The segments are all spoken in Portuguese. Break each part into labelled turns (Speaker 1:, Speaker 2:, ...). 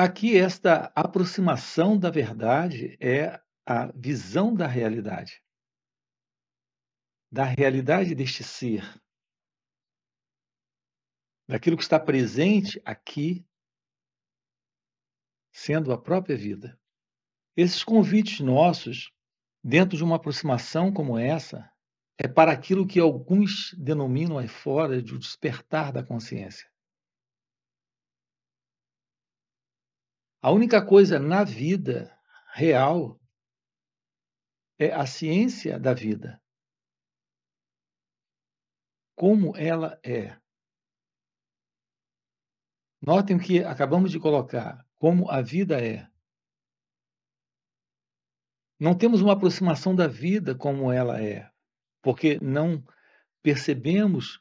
Speaker 1: Aqui, esta aproximação da verdade é a visão da realidade, da realidade deste ser, daquilo que está presente aqui, sendo a própria vida. Esses convites nossos, dentro de uma aproximação como essa, é para aquilo que alguns denominam aí fora de o despertar da consciência. A única coisa na vida real é a ciência da vida. Como ela é. Notem o que acabamos de colocar: como a vida é. Não temos uma aproximação da vida como ela é, porque não percebemos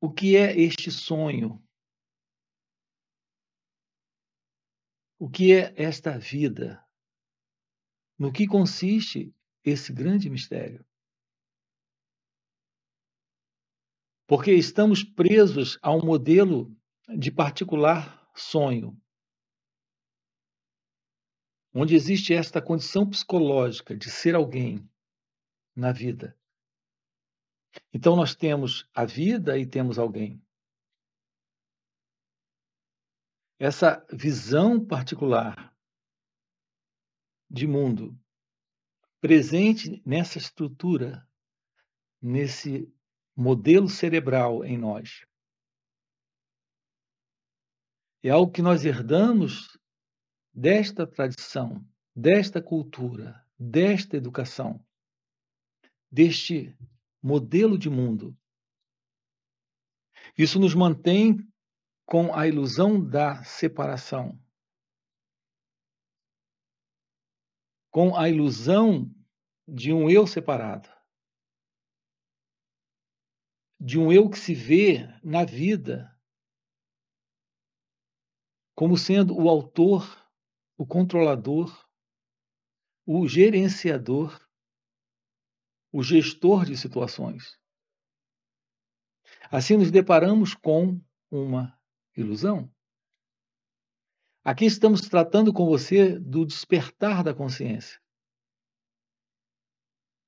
Speaker 1: o que é este sonho O que é esta vida? No que consiste esse grande mistério? Porque estamos presos a um modelo de particular sonho, onde existe esta condição psicológica de ser alguém na vida. Então nós temos a vida e temos alguém. essa visão particular de mundo presente nessa estrutura, nesse modelo cerebral em nós. É algo que nós herdamos desta tradição, desta cultura, desta educação, deste modelo de mundo. Isso nos mantém com a ilusão da separação, com a ilusão de um eu separado, de um eu que se vê na vida como sendo o autor, o controlador, o gerenciador, o gestor de situações. Assim nos deparamos com uma Ilusão. Aqui estamos tratando com você do despertar da consciência.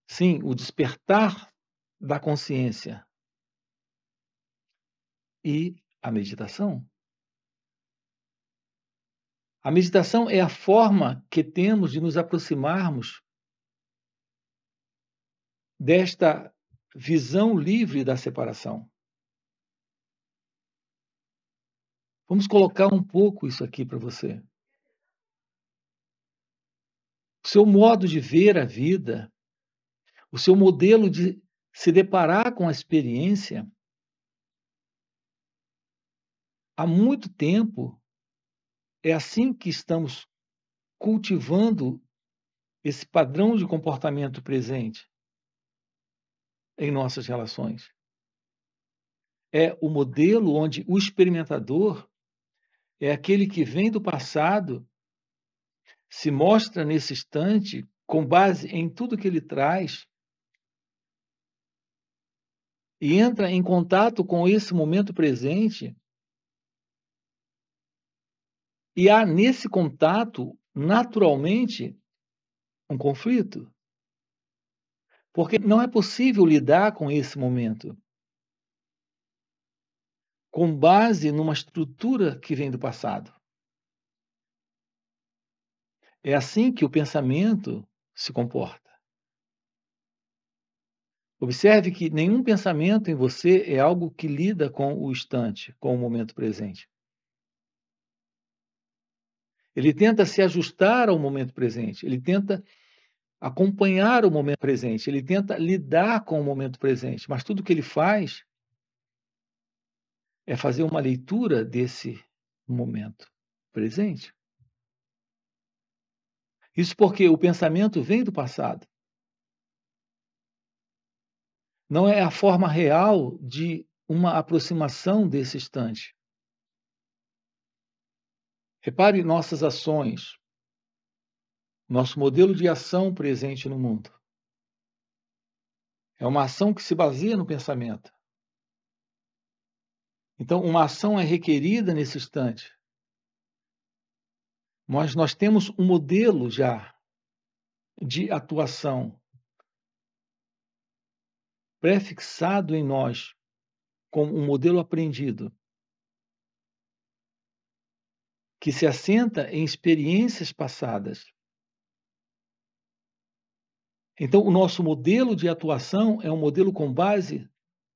Speaker 1: Sim, o despertar da consciência e a meditação. A meditação é a forma que temos de nos aproximarmos desta visão livre da separação. Vamos colocar um pouco isso aqui para você. O seu modo de ver a vida, o seu modelo de se deparar com a experiência, há muito tempo é assim que estamos cultivando esse padrão de comportamento presente em nossas relações. É o modelo onde o experimentador é aquele que vem do passado, se mostra nesse instante, com base em tudo que ele traz, e entra em contato com esse momento presente. E há nesse contato, naturalmente, um conflito. Porque não é possível lidar com esse momento com base numa estrutura que vem do passado. É assim que o pensamento se comporta. Observe que nenhum pensamento em você é algo que lida com o instante, com o momento presente. Ele tenta se ajustar ao momento presente, ele tenta acompanhar o momento presente, ele tenta lidar com o momento presente, mas tudo que ele faz é fazer uma leitura desse momento presente. Isso porque o pensamento vem do passado. Não é a forma real de uma aproximação desse instante. Repare nossas ações, nosso modelo de ação presente no mundo. É uma ação que se baseia no pensamento. Então, uma ação é requerida nesse instante. Mas nós temos um modelo já de atuação prefixado em nós como um modelo aprendido que se assenta em experiências passadas. Então, o nosso modelo de atuação é um modelo com base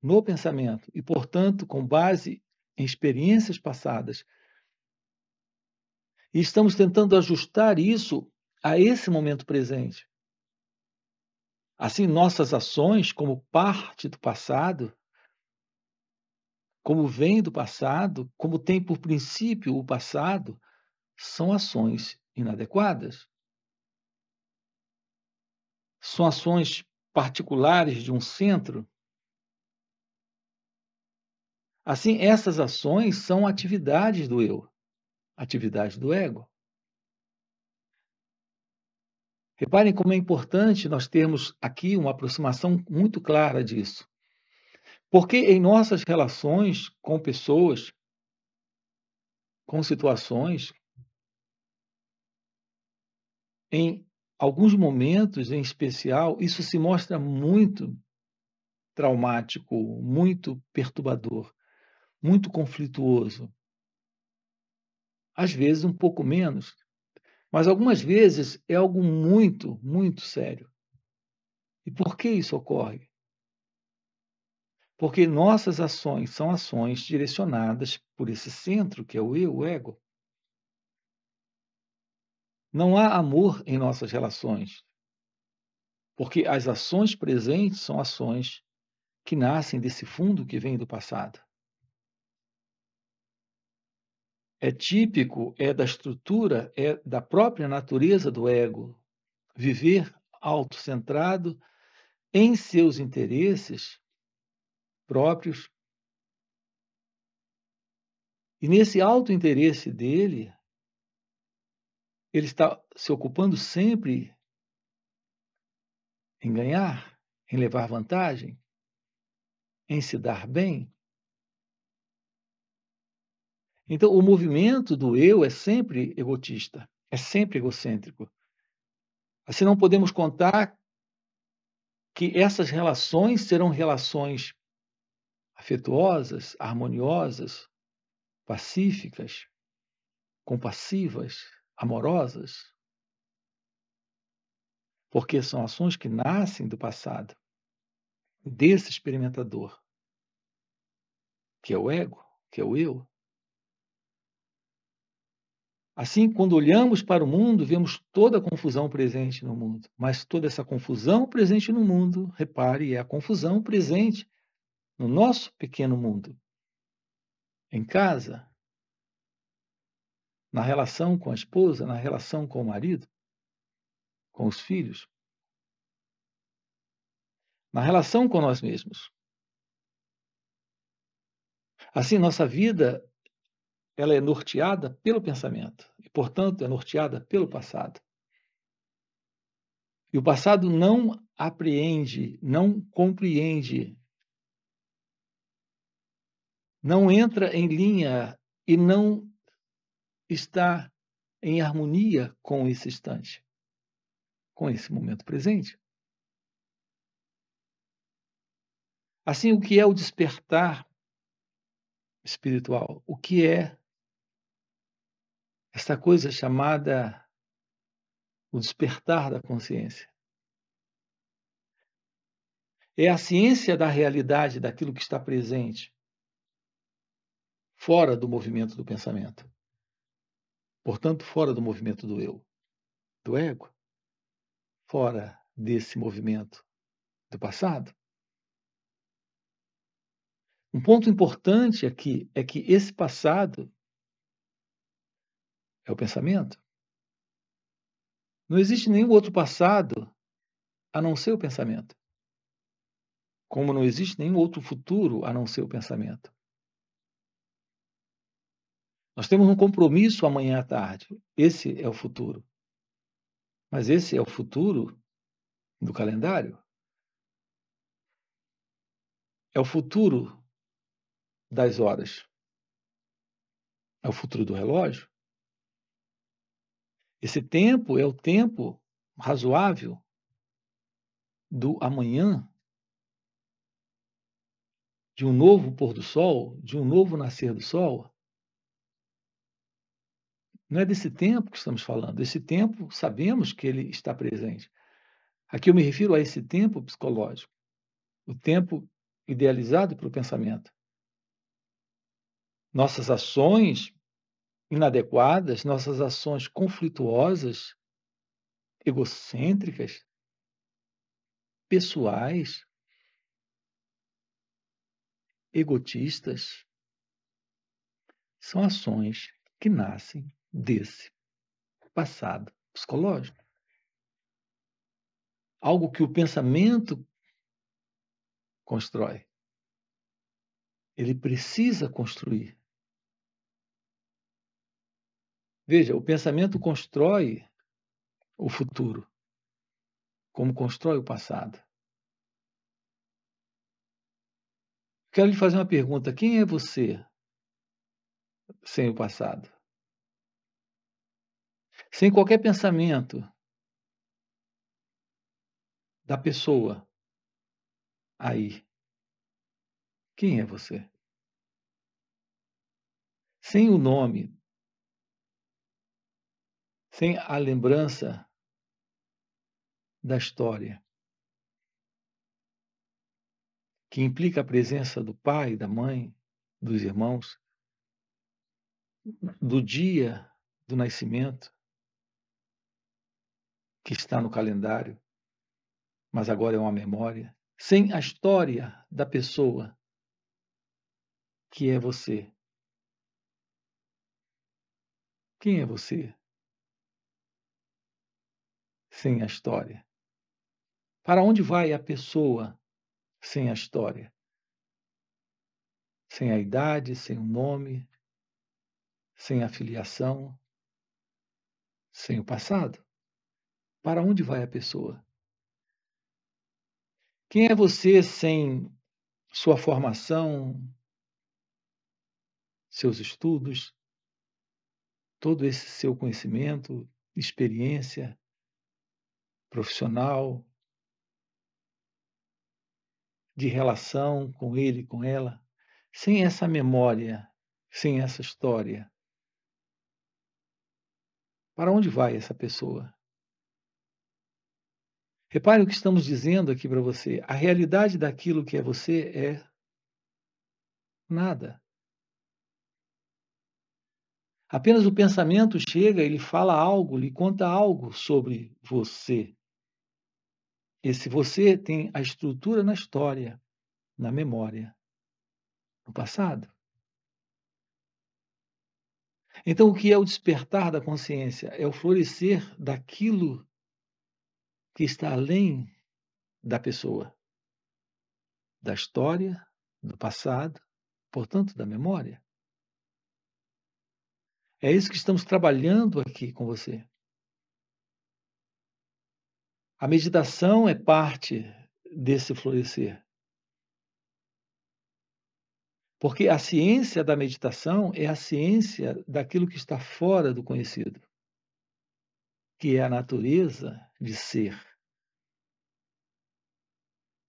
Speaker 1: no pensamento e, portanto, com base em experiências passadas. E estamos tentando ajustar isso a esse momento presente. Assim, nossas ações, como parte do passado, como vem do passado, como tem por princípio o passado, são ações inadequadas. São ações particulares de um centro Assim, essas ações são atividades do eu, atividades do ego. Reparem como é importante nós termos aqui uma aproximação muito clara disso. Porque em nossas relações com pessoas, com situações, em alguns momentos em especial, isso se mostra muito traumático, muito perturbador muito conflituoso. Às vezes um pouco menos, mas algumas vezes é algo muito, muito sério. E por que isso ocorre? Porque nossas ações são ações direcionadas por esse centro que é o eu, o ego. Não há amor em nossas relações, porque as ações presentes são ações que nascem desse fundo que vem do passado. é típico é da estrutura, é da própria natureza do ego. Viver autocentrado em seus interesses próprios. E nesse alto interesse dele, ele está se ocupando sempre em ganhar, em levar vantagem, em se dar bem. Então, o movimento do eu é sempre egotista, é sempre egocêntrico. Assim, não podemos contar que essas relações serão relações afetuosas, harmoniosas, pacíficas, compassivas, amorosas, porque são ações que nascem do passado, desse experimentador, que é o ego, que é o eu. Assim, quando olhamos para o mundo, vemos toda a confusão presente no mundo. Mas toda essa confusão presente no mundo, repare, é a confusão presente no nosso pequeno mundo. Em casa, na relação com a esposa, na relação com o marido, com os filhos, na relação com nós mesmos. Assim, nossa vida ela é norteada pelo pensamento e, portanto, é norteada pelo passado. E o passado não apreende, não compreende, não entra em linha e não está em harmonia com esse instante, com esse momento presente. Assim, o que é o despertar espiritual? O que é essa coisa chamada o despertar da consciência. É a ciência da realidade daquilo que está presente, fora do movimento do pensamento. Portanto, fora do movimento do eu, do ego, fora desse movimento do passado. Um ponto importante aqui é que esse passado é o pensamento. Não existe nenhum outro passado a não ser o pensamento. Como não existe nenhum outro futuro a não ser o pensamento. Nós temos um compromisso amanhã à tarde. Esse é o futuro. Mas esse é o futuro do calendário. É o futuro das horas. É o futuro do relógio. Esse tempo é o tempo razoável do amanhã, de um novo pôr do sol, de um novo nascer do sol. Não é desse tempo que estamos falando. Esse tempo, sabemos que ele está presente. Aqui eu me refiro a esse tempo psicológico, o tempo idealizado pelo pensamento. Nossas ações inadequadas, nossas ações conflituosas, egocêntricas, pessoais, egotistas, são ações que nascem desse passado psicológico. Algo que o pensamento constrói. Ele precisa construir Veja, o pensamento constrói o futuro, como constrói o passado. Quero lhe fazer uma pergunta: quem é você sem o passado? Sem qualquer pensamento da pessoa aí. Quem é você? Sem o nome sem a lembrança da história, que implica a presença do pai, da mãe, dos irmãos, do dia do nascimento, que está no calendário, mas agora é uma memória, sem a história da pessoa que é você. Quem é você? sem a história? Para onde vai a pessoa sem a história? Sem a idade, sem o nome, sem a filiação, sem o passado? Para onde vai a pessoa? Quem é você sem sua formação, seus estudos, todo esse seu conhecimento, experiência, profissional, de relação com ele, com ela. Sem essa memória, sem essa história, para onde vai essa pessoa? Repare o que estamos dizendo aqui para você. A realidade daquilo que é você é nada. Apenas o pensamento chega, ele fala algo, lhe conta algo sobre você. Esse você tem a estrutura na história, na memória, no passado. Então, o que é o despertar da consciência? É o florescer daquilo que está além da pessoa, da história, do passado, portanto, da memória. É isso que estamos trabalhando aqui com você. A meditação é parte desse florescer. Porque a ciência da meditação é a ciência daquilo que está fora do conhecido, que é a natureza de ser.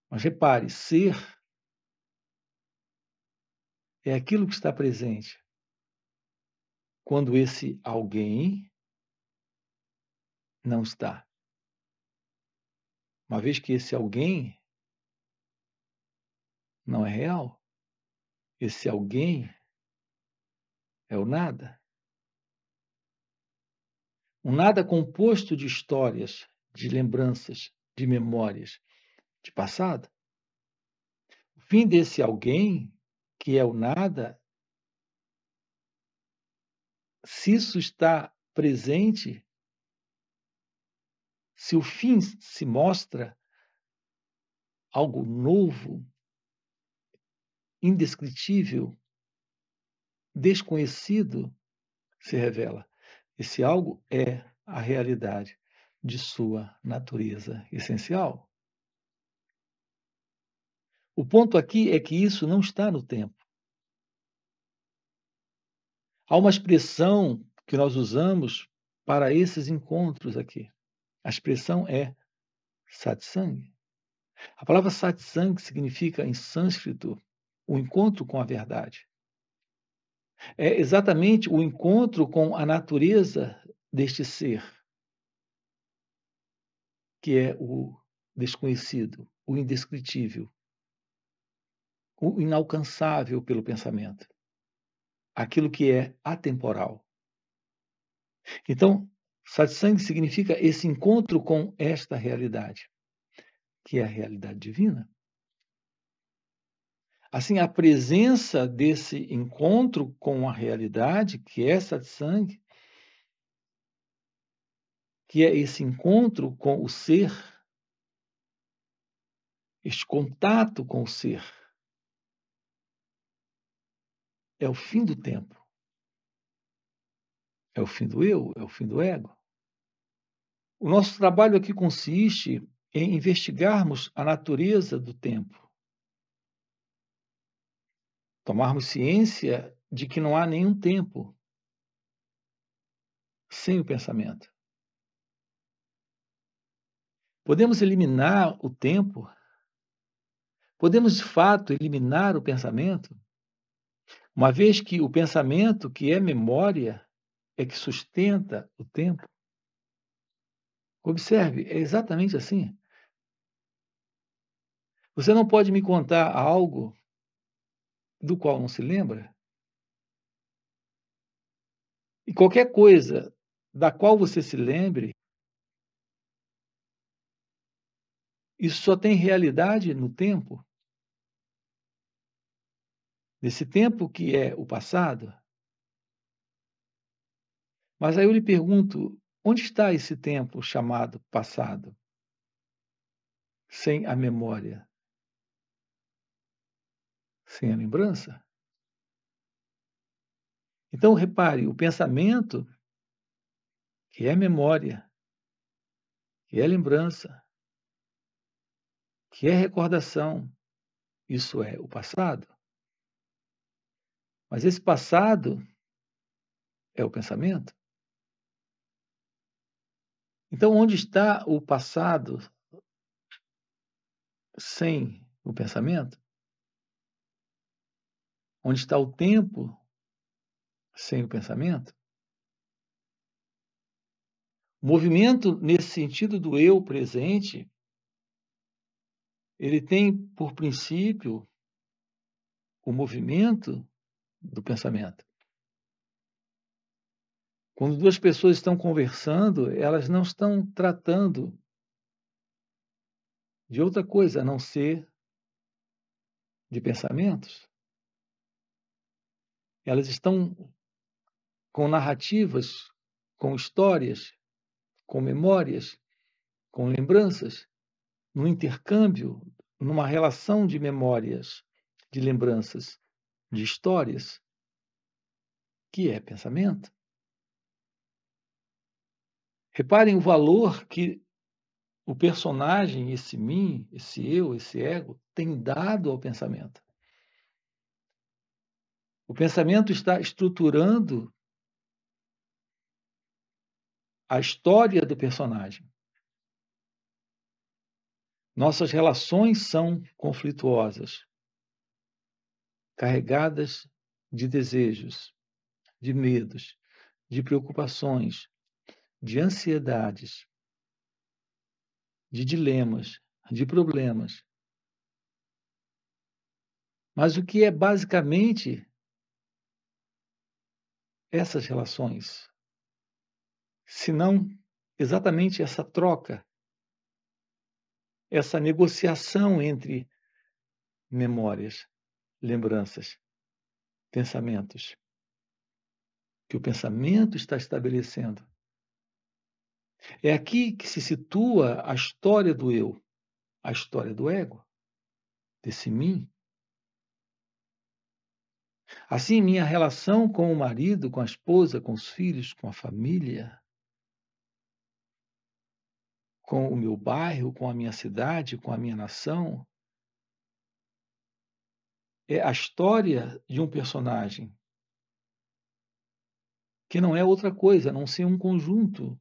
Speaker 1: Mas repare, ser é aquilo que está presente quando esse alguém não está uma vez que esse alguém não é real, esse alguém é o nada. Um nada composto de histórias, de lembranças, de memórias de passado. O fim desse alguém, que é o nada, se isso está presente, se o fim se mostra algo novo, indescritível, desconhecido, se revela. Esse algo é a realidade de sua natureza essencial. O ponto aqui é que isso não está no tempo. Há uma expressão que nós usamos para esses encontros aqui. A expressão é satsang. A palavra satsang significa, em sânscrito, o encontro com a verdade. É exatamente o encontro com a natureza deste ser, que é o desconhecido, o indescritível, o inalcançável pelo pensamento, aquilo que é atemporal. Então, Satsang significa esse encontro com esta realidade, que é a realidade divina. Assim, a presença desse encontro com a realidade, que é Satsang, que é esse encontro com o ser, este contato com o ser, é o fim do tempo. É o fim do eu, é o fim do ego. O nosso trabalho aqui consiste em investigarmos a natureza do tempo, tomarmos ciência de que não há nenhum tempo sem o pensamento. Podemos eliminar o tempo? Podemos de fato eliminar o pensamento? Uma vez que o pensamento, que é memória, é que sustenta o tempo? Observe, é exatamente assim. Você não pode me contar algo do qual não se lembra? E qualquer coisa da qual você se lembre, isso só tem realidade no tempo. Nesse tempo que é o passado. Mas aí eu lhe pergunto, Onde está esse tempo chamado passado? Sem a memória, sem a lembrança. Então, repare, o pensamento, que é memória, que é lembrança, que é recordação, isso é o passado. Mas esse passado é o pensamento. Então, onde está o passado sem o pensamento? Onde está o tempo sem o pensamento? O movimento nesse sentido do eu presente, ele tem por princípio o movimento do pensamento. Quando duas pessoas estão conversando, elas não estão tratando de outra coisa a não ser de pensamentos. Elas estão com narrativas, com histórias, com memórias, com lembranças, no intercâmbio, numa relação de memórias, de lembranças, de histórias, que é pensamento. Reparem o valor que o personagem, esse mim, esse eu, esse ego, tem dado ao pensamento. O pensamento está estruturando a história do personagem. Nossas relações são conflituosas, carregadas de desejos, de medos, de preocupações, de ansiedades, de dilemas, de problemas. Mas o que é basicamente essas relações, se não exatamente essa troca, essa negociação entre memórias, lembranças, pensamentos, que o pensamento está estabelecendo é aqui que se situa a história do eu, a história do ego, desse mim. Assim, minha relação com o marido, com a esposa, com os filhos, com a família, com o meu bairro, com a minha cidade, com a minha nação, é a história de um personagem que não é outra coisa, não ser um conjunto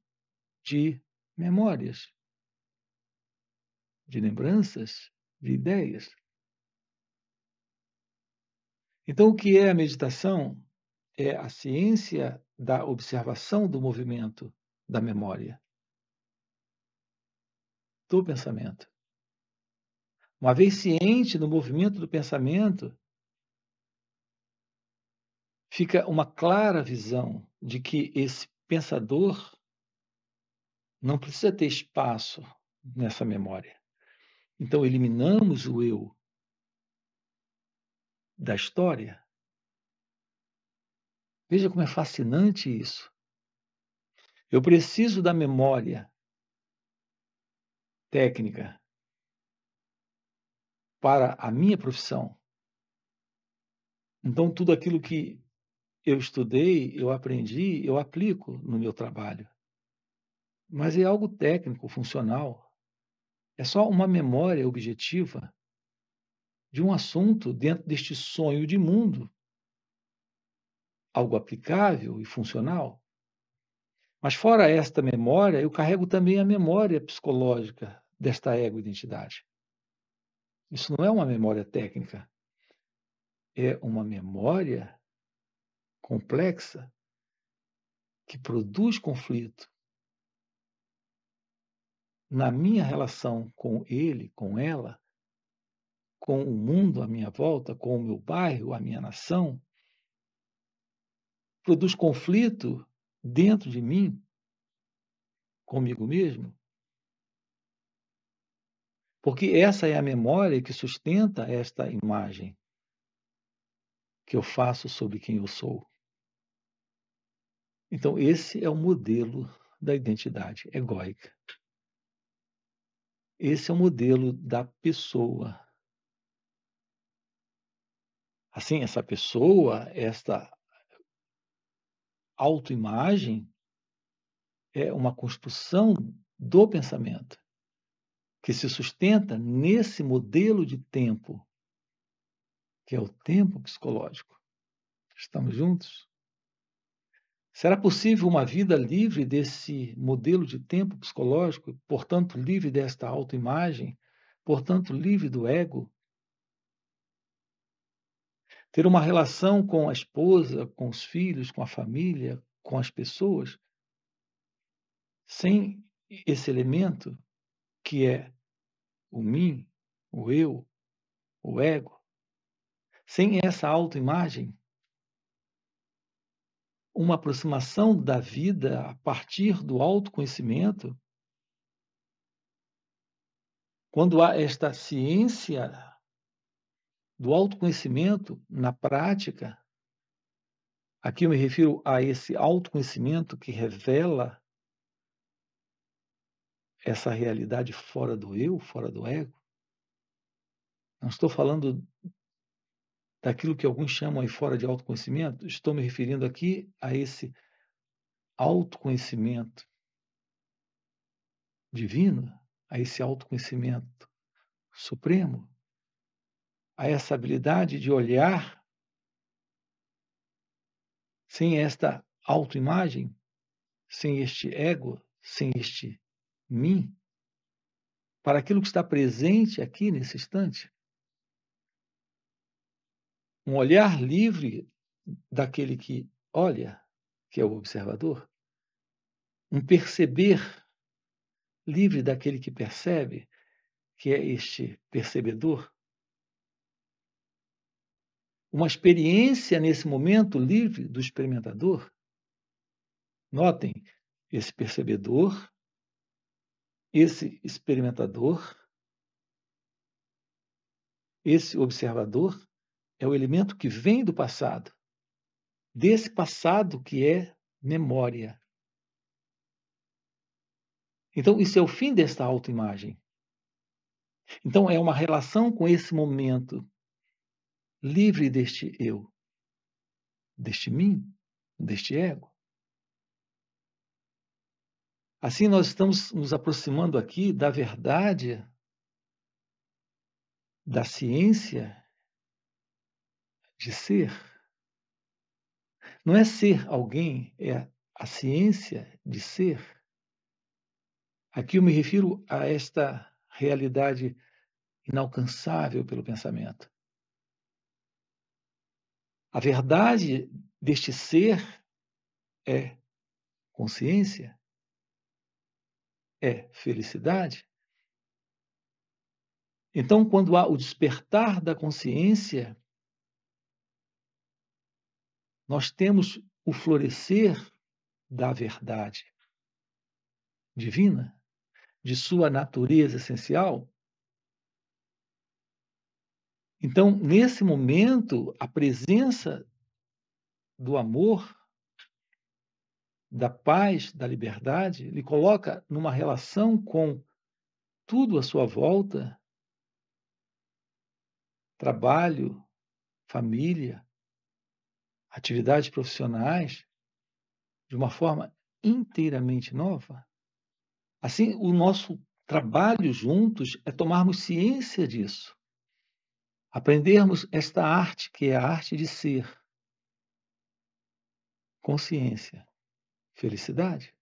Speaker 1: de memórias, de lembranças, de ideias. Então, o que é a meditação? É a ciência da observação do movimento da memória, do pensamento. Uma vez ciente do movimento do pensamento, fica uma clara visão de que esse pensador não precisa ter espaço nessa memória. Então, eliminamos o eu da história. Veja como é fascinante isso. Eu preciso da memória técnica para a minha profissão. Então, tudo aquilo que eu estudei, eu aprendi, eu aplico no meu trabalho mas é algo técnico, funcional. É só uma memória objetiva de um assunto dentro deste sonho de mundo, algo aplicável e funcional. Mas fora esta memória, eu carrego também a memória psicológica desta ego-identidade. Isso não é uma memória técnica, é uma memória complexa que produz conflito, na minha relação com ele, com ela, com o mundo à minha volta, com o meu bairro, a minha nação, produz conflito dentro de mim, comigo mesmo? Porque essa é a memória que sustenta esta imagem que eu faço sobre quem eu sou. Então, esse é o modelo da identidade egóica. Esse é o modelo da pessoa. Assim, essa pessoa, esta autoimagem, é uma construção do pensamento que se sustenta nesse modelo de tempo, que é o tempo psicológico. Estamos juntos? Será possível uma vida livre desse modelo de tempo psicológico, portanto livre desta autoimagem, portanto livre do ego? Ter uma relação com a esposa, com os filhos, com a família, com as pessoas, sem esse elemento que é o mim, o eu, o ego, sem essa autoimagem, uma aproximação da vida a partir do autoconhecimento, quando há esta ciência do autoconhecimento na prática, aqui eu me refiro a esse autoconhecimento que revela essa realidade fora do eu, fora do ego. Não estou falando daquilo que alguns chamam aí fora de autoconhecimento, estou me referindo aqui a esse autoconhecimento divino, a esse autoconhecimento supremo, a essa habilidade de olhar sem esta autoimagem, sem este ego, sem este mim, para aquilo que está presente aqui nesse instante, um olhar livre daquele que olha, que é o observador, um perceber livre daquele que percebe, que é este percebedor, uma experiência nesse momento livre do experimentador. Notem, esse percebedor, esse experimentador, esse observador é o elemento que vem do passado, desse passado que é memória. Então, isso é o fim desta autoimagem. Então, é uma relação com esse momento, livre deste eu, deste mim, deste ego. Assim, nós estamos nos aproximando aqui da verdade, da ciência de ser. Não é ser alguém, é a ciência de ser. Aqui eu me refiro a esta realidade inalcançável pelo pensamento. A verdade deste ser é consciência, é felicidade. Então, quando há o despertar da consciência, nós temos o florescer da verdade divina, de sua natureza essencial. Então, nesse momento, a presença do amor, da paz, da liberdade, lhe coloca numa relação com tudo à sua volta trabalho, família, atividades profissionais de uma forma inteiramente nova. Assim, o nosso trabalho juntos é tomarmos ciência disso, aprendermos esta arte que é a arte de ser. Consciência, felicidade.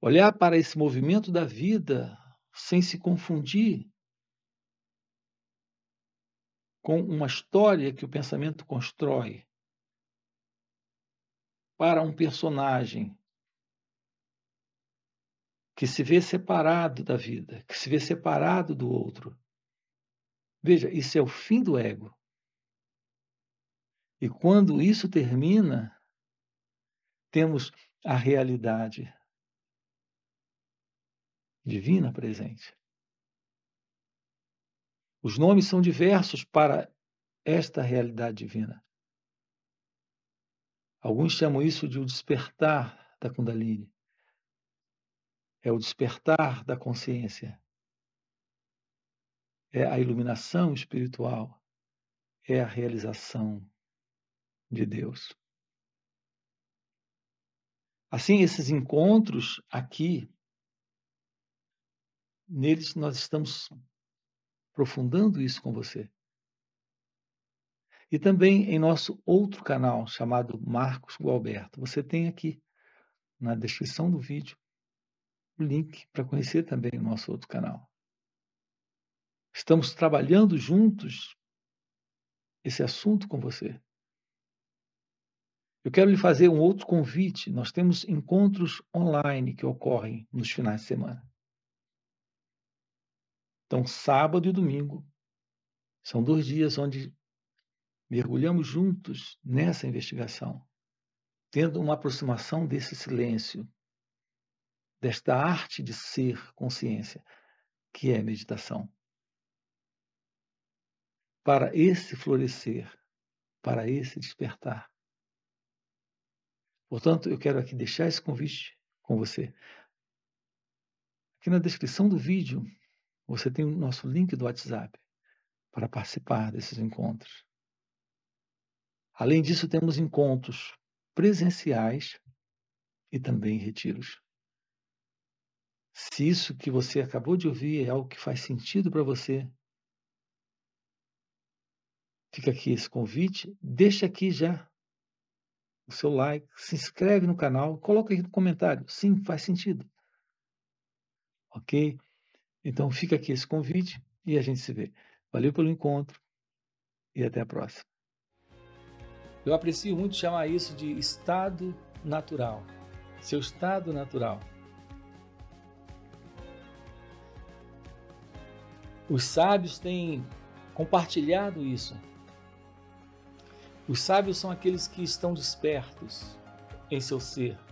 Speaker 1: Olhar para esse movimento da vida sem se confundir com uma história que o pensamento constrói para um personagem que se vê separado da vida, que se vê separado do outro. Veja, isso é o fim do ego. E quando isso termina, temos a realidade divina presente. Os nomes são diversos para esta realidade divina. Alguns chamam isso de o despertar da Kundalini. É o despertar da consciência. É a iluminação espiritual. É a realização de Deus. Assim, esses encontros aqui, neles nós estamos aprofundando isso com você. E também em nosso outro canal chamado Marcos Gualberto. Você tem aqui na descrição do vídeo o link para conhecer também o nosso outro canal. Estamos trabalhando juntos esse assunto com você. Eu quero lhe fazer um outro convite. Nós temos encontros online que ocorrem nos finais de semana. Então, sábado e domingo são dois dias onde mergulhamos juntos nessa investigação, tendo uma aproximação desse silêncio, desta arte de ser consciência, que é meditação. Para esse florescer, para esse despertar. Portanto, eu quero aqui deixar esse convite com você. Aqui na descrição do vídeo você tem o nosso link do WhatsApp para participar desses encontros. Além disso, temos encontros presenciais e também retiros. Se isso que você acabou de ouvir é algo que faz sentido para você, fica aqui esse convite. Deixa aqui já o seu like, se inscreve no canal, coloca aqui no comentário. Sim, faz sentido. Ok? Então fica aqui esse convite e a gente se vê. Valeu pelo encontro e até a próxima. Eu aprecio muito chamar isso de estado natural. Seu estado natural. Os sábios têm compartilhado isso. Os sábios são aqueles que estão despertos em seu ser,